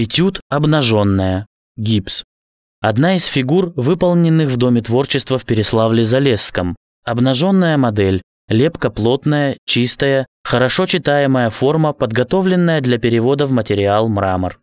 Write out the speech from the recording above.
Этюд «Обнаженная», гипс. Одна из фигур, выполненных в Доме творчества в Переславле-Залесском. Обнаженная модель, лепка плотная, чистая, хорошо читаемая форма, подготовленная для перевода в материал мрамор.